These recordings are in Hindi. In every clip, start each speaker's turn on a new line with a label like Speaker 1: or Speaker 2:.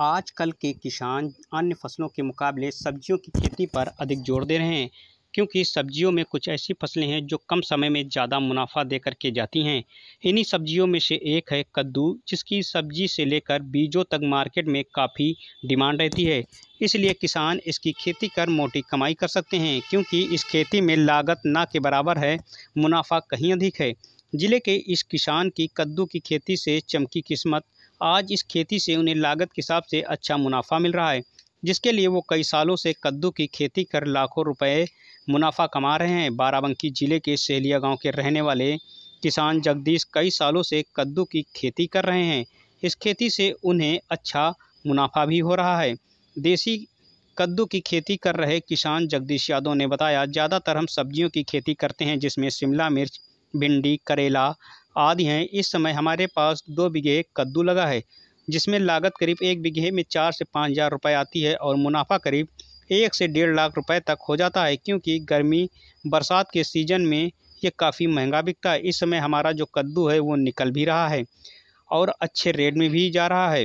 Speaker 1: आजकल के किसान अन्य फसलों के मुकाबले सब्जियों की खेती पर अधिक जोर दे रहे हैं क्योंकि सब्जियों में कुछ ऐसी फसलें हैं जो कम समय में ज़्यादा मुनाफा दे करके जाती हैं इन्हीं सब्जियों में से एक है कद्दू जिसकी सब्जी से लेकर बीजों तक मार्केट में काफ़ी डिमांड रहती है इसलिए किसान इसकी खेती कर मोटी कमाई कर सकते हैं क्योंकि इस खेती में लागत ना के बराबर है मुनाफा कहीं अधिक है ज़िले के इस किसान की कद्दू की खेती से चमकी किस्मत आज इस खेती से उन्हें लागत के हिसाब से अच्छा मुनाफा मिल रहा है जिसके लिए वो कई सालों से कद्दू की खेती कर लाखों रुपए मुनाफा कमा रहे हैं बाराबंकी जिले के सहलिया गांव के रहने वाले किसान जगदीश कई सालों से कद्दू की खेती कर रहे हैं इस खेती से उन्हें अच्छा मुनाफा भी हो रहा है देसी कद्दू की खेती कर रहे किसान जगदीश यादव ने बताया ज़्यादातर हम सब्जियों की खेती करते हैं जिसमें शिमला मिर्च भिंडी करेला आदि हैं इस समय हमारे पास दो बीघे कद्दू लगा है जिसमें लागत करीब एक बीघे में चार से पाँच हज़ार रुपये आती है और मुनाफा करीब एक से डेढ़ लाख रुपए तक हो जाता है क्योंकि गर्मी बरसात के सीज़न में ये काफ़ी महंगा बिकता है इस समय हमारा जो कद्दू है वो निकल भी रहा है और अच्छे रेट में भी जा रहा है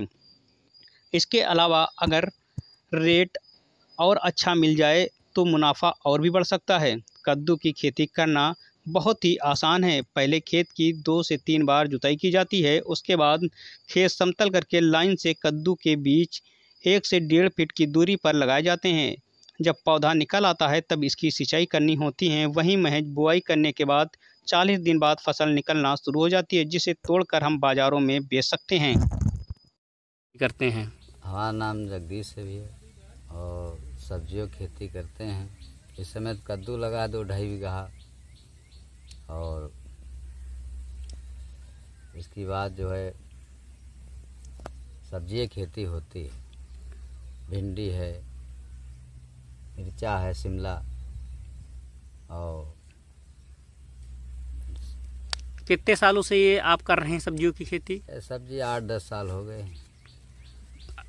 Speaker 1: इसके अलावा अगर रेट और अच्छा मिल जाए तो मुनाफा और भी बढ़ सकता है कद्दू की खेती करना बहुत ही आसान है पहले खेत की दो से तीन बार जुताई की जाती है उसके बाद खेत समतल करके लाइन से कद्दू के बीच एक से डेढ़ फीट की दूरी पर लगाए जाते हैं जब पौधा निकल आता है तब इसकी सिंचाई करनी होती है वहीं महज बुआई करने के बाद 40 दिन बाद फसल निकलना शुरू हो जाती है जिसे तोड़कर हम बाज़ारों में बेच सकते हैं करते हैं
Speaker 2: हमारा नाम जगदीश है भैया और सब्जियों खेती करते हैं इस समय कद्दू लगा दो ढाई बीघा और इसके बाद जो है सब्जी खेती होती है भिंडी है मिर्चा है शिमला और
Speaker 3: कितने सालों से ये आप कर रहे हैं सब्जियों की खेती सब्जी आठ दस साल हो गए हैं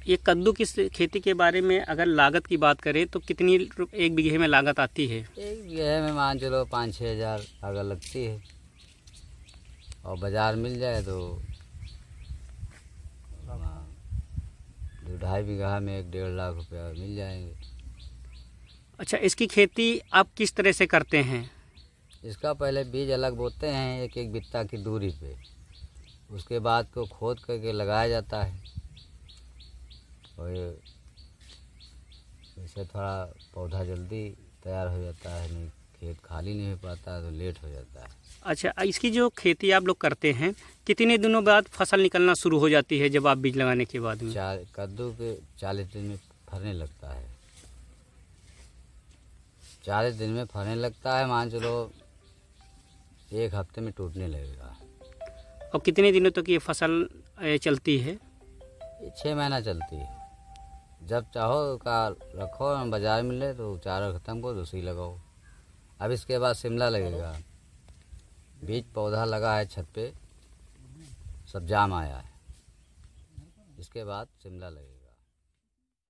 Speaker 3: ये कद्दू की खेती के बारे में अगर लागत की बात करें तो कितनी एक बीघे में लागत आती है एक
Speaker 2: बीघे में मान चलो पाँच छः हज़ार अगर लगती है और बाज़ार मिल जाए तो दो ढाई बीघा में एक डेढ़ लाख रुपया मिल जाएंगे
Speaker 3: अच्छा इसकी खेती आप किस तरह से करते हैं इसका पहले बीज अलग बोते हैं एक एक बित्ता
Speaker 2: की दूरी पे उसके बाद को खोद करके लगाया जाता है और इससे थोड़ा पौधा जल्दी तैयार हो जाता है नहीं खेत खाली नहीं हो पाता तो लेट हो जाता है
Speaker 3: अच्छा इसकी जो खेती आप लोग करते हैं कितने दिनों बाद फसल निकलना शुरू हो जाती है जब आप बीज लगाने के बाद में चार कद्दू के चालीस दिन में फरने लगता है
Speaker 2: चालीस दिन में फरने लगता है मान चलो एक हफ्ते में टूटने लगेगा और कितने दिनों तक तो ये फसल चलती है छः महीना चलती है जब चाहो का रखो बाज़ार मिले तो चारा ख़त्म करो दूसरी लगाओ अब इसके बाद शिमला लगेगा बीज पौधा लगा है छत पे सब जाम आया है इसके बाद शिमला लगेगा